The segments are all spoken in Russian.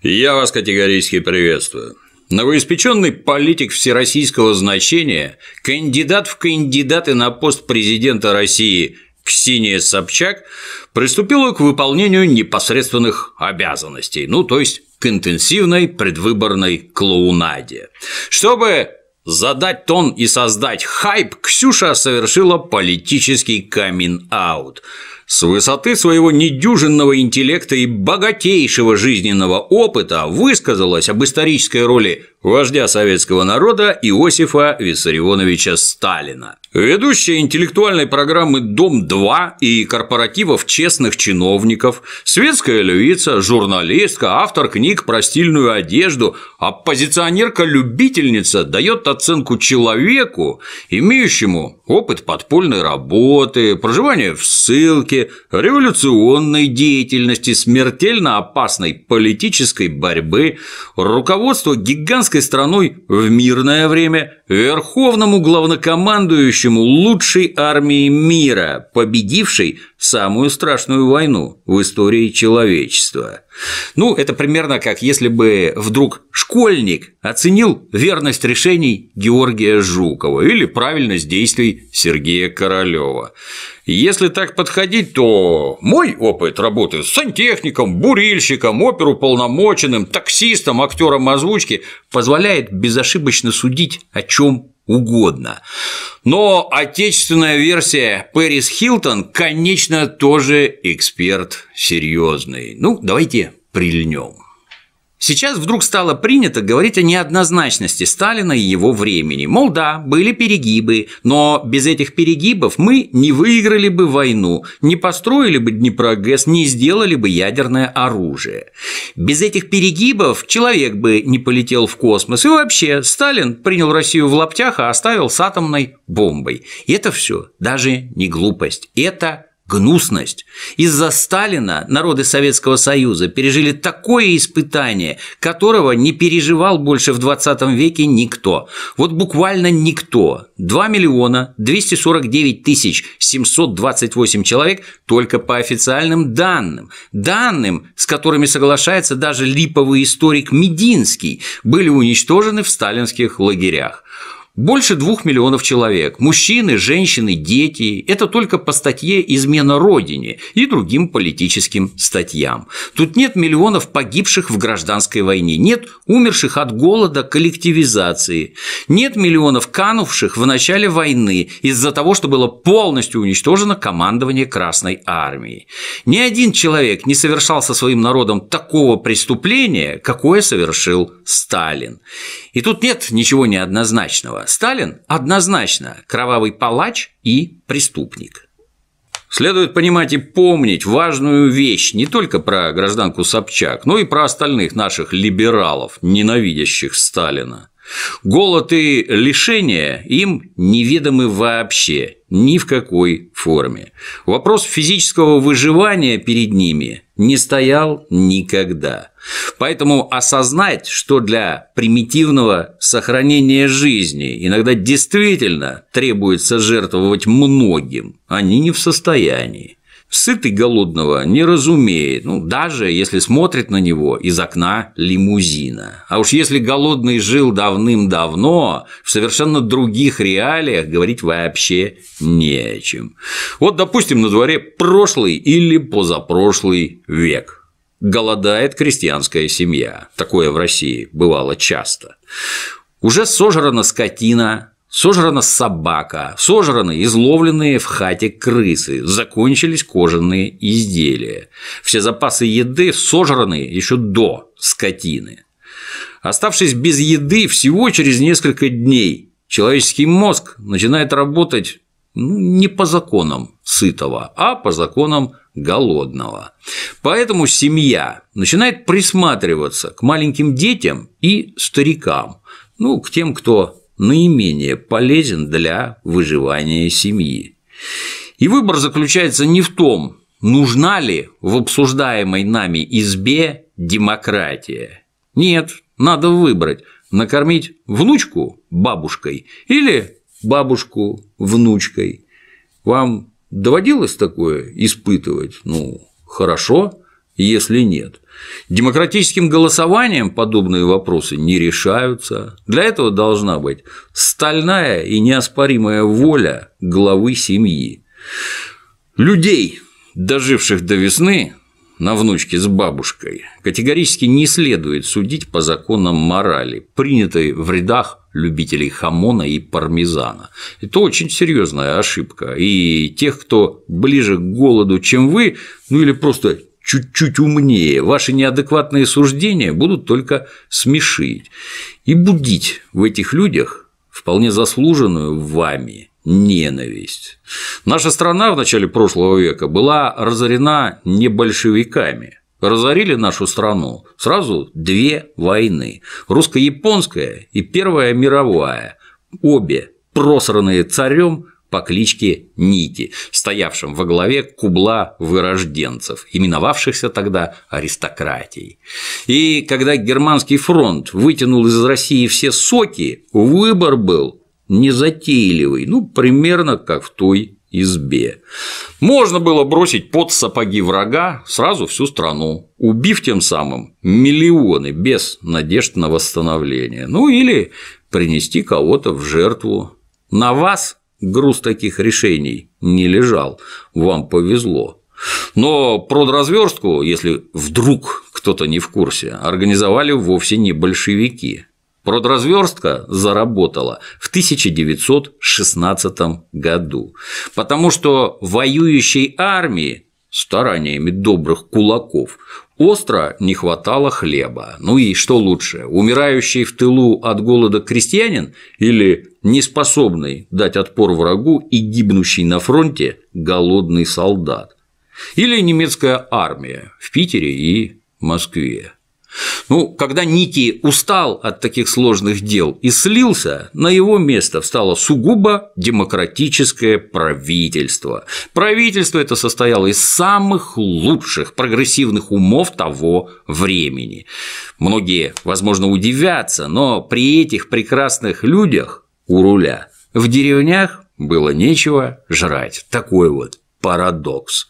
Я вас категорически приветствую. Новоиспеченный политик всероссийского значения, кандидат в кандидаты на пост президента России Ксения Собчак приступила к выполнению непосредственных обязанностей, ну то есть к интенсивной предвыборной клоунаде, чтобы Задать тон и создать хайп Ксюша совершила политический камин-аут. С высоты своего недюжинного интеллекта и богатейшего жизненного опыта высказалась об исторической роли вождя советского народа Иосифа Виссарионовича Сталина. Ведущая интеллектуальной программы «Дом-2» и корпоративов честных чиновников, светская львица, журналистка, автор книг про стильную одежду, оппозиционерка-любительница дает оценку человеку, имеющему опыт подпольной работы, проживания в ссылке, революционной деятельности, смертельно опасной политической борьбы, руководство гигантской страной в мирное время, верховному главнокомандующему будущему лучшей армии мира, победившей самую страшную войну в истории человечества. Ну, это примерно как если бы вдруг школьник оценил верность решений Георгия Жукова или правильность действий Сергея Королева. Если так подходить, то мой опыт работы с сантехником, бурильщиком, оперуполномоченным, таксистом, актером озвучки позволяет безошибочно судить о чем угодно. Но отечественная версия Пэрис Хилтон, конечно, тоже эксперт серьезный. Ну, давайте прильнем. Сейчас вдруг стало принято говорить о неоднозначности Сталина и его времени. Мол, да, были перегибы, но без этих перегибов мы не выиграли бы войну, не построили бы Днепрогэс, не сделали бы ядерное оружие. Без этих перегибов человек бы не полетел в космос. И вообще, Сталин принял Россию в лаптях, и а оставил с атомной бомбой. И это все даже не глупость, это гнусность. Из-за Сталина народы Советского Союза пережили такое испытание, которого не переживал больше в 20 веке никто. Вот буквально никто. 2 миллиона 249 тысяч 728 человек только по официальным данным. Данным, с которыми соглашается даже липовый историк Мединский, были уничтожены в сталинских лагерях. Больше двух миллионов человек – мужчины, женщины, дети – это только по статье «Измена Родине» и другим политическим статьям. Тут нет миллионов погибших в гражданской войне, нет умерших от голода коллективизации, нет миллионов канувших в начале войны из-за того, что было полностью уничтожено командование Красной Армии. Ни один человек не совершал со своим народом такого преступления, какое совершил Сталин. И тут нет ничего неоднозначного. Сталин однозначно кровавый палач и преступник. Следует понимать и помнить важную вещь не только про гражданку Собчак, но и про остальных наших либералов, ненавидящих Сталина. Голод и лишения им неведомы вообще, ни в какой форме. Вопрос физического выживания перед ними не стоял никогда. Поэтому осознать, что для примитивного сохранения жизни иногда действительно требуется жертвовать многим, они не в состоянии. Сытый голодного не разумеет, ну, даже если смотрит на него из окна лимузина. А уж если голодный жил давным-давно, в совершенно других реалиях говорить вообще не о чем. Вот, допустим, на дворе прошлый или позапрошлый век. Голодает крестьянская семья. Такое в России бывало часто. Уже сожрана скотина, Сожрана собака, сожраны изловленные в хате крысы, закончились кожаные изделия. Все запасы еды сожраны еще до скотины. Оставшись без еды всего через несколько дней, человеческий мозг начинает работать ну, не по законам сытого, а по законам голодного. Поэтому семья начинает присматриваться к маленьким детям и старикам, ну, к тем, кто наименее полезен для выживания семьи. И выбор заключается не в том, нужна ли в обсуждаемой нами избе демократия. Нет, надо выбрать, накормить внучку бабушкой или бабушку внучкой. Вам доводилось такое испытывать? Ну, хорошо если нет. Демократическим голосованием подобные вопросы не решаются. Для этого должна быть стальная и неоспоримая воля главы семьи. Людей, доживших до весны, на внучке с бабушкой, категорически не следует судить по законам морали, принятой в рядах любителей хамона и пармезана. Это очень серьезная ошибка. И тех, кто ближе к голоду, чем вы, ну или просто чуть-чуть умнее, ваши неадекватные суждения будут только смешить и будить в этих людях вполне заслуженную вами ненависть. Наша страна в начале прошлого века была разорена не большевиками. Разорили нашу страну сразу две войны – русско-японская и Первая мировая, обе просранные царем по кличке Ники, стоявшим во главе кубла вырожденцев, именовавшихся тогда аристократией. И когда германский фронт вытянул из России все соки, выбор был незатейливый, ну, примерно как в той избе. Можно было бросить под сапоги врага сразу всю страну, убив тем самым миллионы без надежд на восстановление, ну или принести кого-то в жертву. На вас груз таких решений не лежал, вам повезло. Но продразверстку, если вдруг кто-то не в курсе, организовали вовсе не большевики. Продразверстка заработала в 1916 году, потому что воюющей армии стараниями добрых кулаков. Остро не хватало хлеба. Ну и что лучше, умирающий в тылу от голода крестьянин или неспособный дать отпор врагу и гибнущий на фронте голодный солдат? Или немецкая армия в Питере и Москве? Ну, когда Ники устал от таких сложных дел и слился, на его место встало сугубо демократическое правительство. Правительство это состояло из самых лучших прогрессивных умов того времени. Многие, возможно, удивятся, но при этих прекрасных людях у руля в деревнях было нечего жрать. Такой вот парадокс.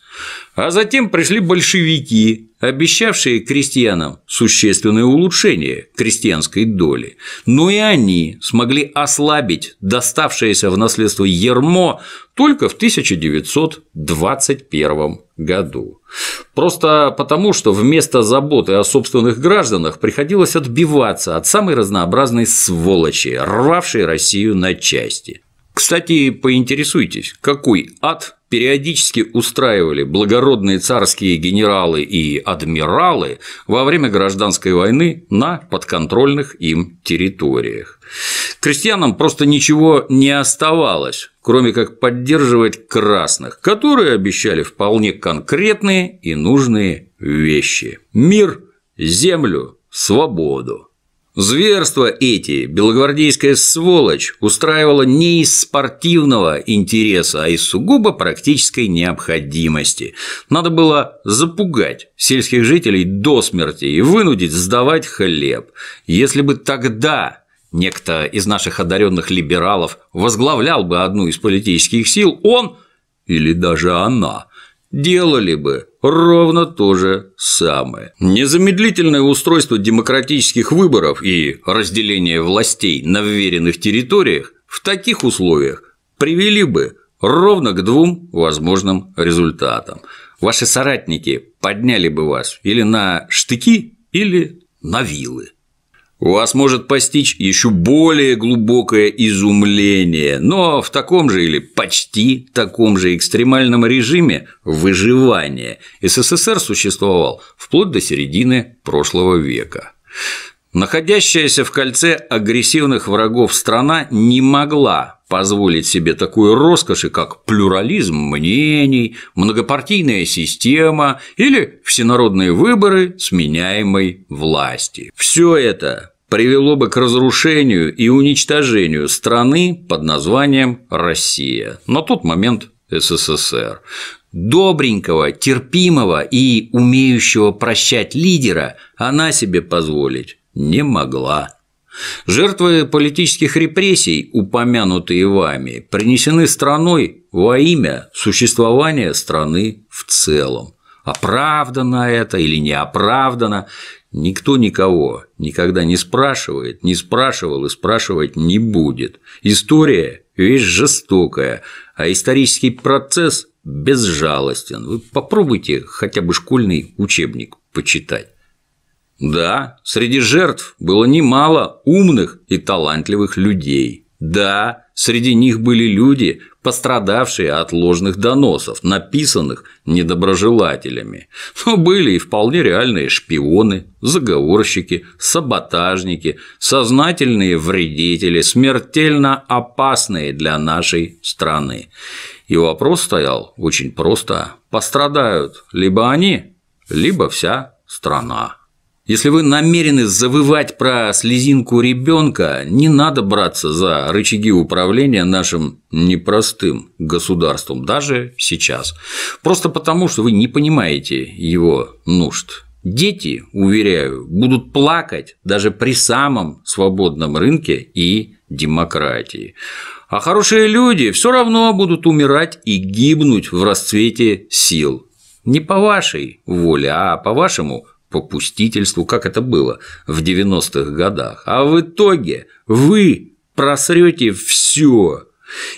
А затем пришли большевики, обещавшие крестьянам существенное улучшение крестьянской доли. Но и они смогли ослабить доставшееся в наследство ермо только в 1921 году. Просто потому, что вместо заботы о собственных гражданах приходилось отбиваться от самой разнообразной сволочи, рвавшей Россию на части. Кстати, поинтересуйтесь, какой ад периодически устраивали благородные царские генералы и адмиралы во время гражданской войны на подконтрольных им территориях. Крестьянам просто ничего не оставалось, кроме как поддерживать красных, которые обещали вполне конкретные и нужные вещи – мир, землю, свободу. Зверства эти белогвардейская сволочь устраивала не из спортивного интереса, а из сугубо практической необходимости. Надо было запугать сельских жителей до смерти и вынудить сдавать хлеб. если бы тогда некто из наших одаренных либералов возглавлял бы одну из политических сил, он или даже она делали бы ровно то же самое. Незамедлительное устройство демократических выборов и разделение властей на вверенных территориях в таких условиях привели бы ровно к двум возможным результатам. Ваши соратники подняли бы вас или на штыки, или на вилы. У Вас может постичь еще более глубокое изумление, но в таком же или почти таком же экстремальном режиме выживания СССР существовал вплоть до середины прошлого века. Находящаяся в кольце агрессивных врагов страна не могла Позволить себе такую роскоши, как плюрализм мнений, многопартийная система или всенародные выборы сменяемой власти. Все это привело бы к разрушению и уничтожению страны под названием Россия, на тот момент СССР. Добренького, терпимого и умеющего прощать лидера она себе позволить не могла. Жертвы политических репрессий, упомянутые вами, принесены страной во имя существования страны в целом. Оправдано это или не оправдано, никто никого никогда не спрашивает, не спрашивал и спрашивать не будет. История – вещь жестокая, а исторический процесс безжалостен. Вы попробуйте хотя бы школьный учебник почитать. Да, среди жертв было немало умных и талантливых людей. Да, среди них были люди, пострадавшие от ложных доносов, написанных недоброжелателями. Но были и вполне реальные шпионы, заговорщики, саботажники, сознательные вредители, смертельно опасные для нашей страны. И вопрос стоял очень просто – пострадают либо они, либо вся страна. Если вы намерены завывать про слезинку ребенка, не надо браться за рычаги управления нашим непростым государством, даже сейчас. Просто потому, что вы не понимаете его нужд. Дети, уверяю, будут плакать даже при самом свободном рынке и демократии. А хорошие люди все равно будут умирать и гибнуть в расцвете сил. Не по вашей воле, а по вашему попустительству, как это было в 90-х годах. А в итоге вы просрете все.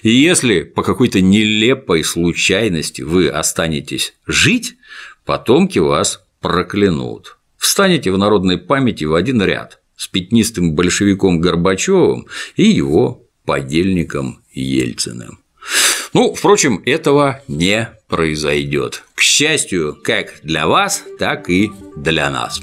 И если по какой-то нелепой случайности вы останетесь жить, потомки вас проклянут. Встанете в народной памяти в один ряд с пятнистым большевиком Горбачевым и его подельником Ельциным. Ну, впрочем, этого не произойдет. К счастью, как для вас, так и для нас.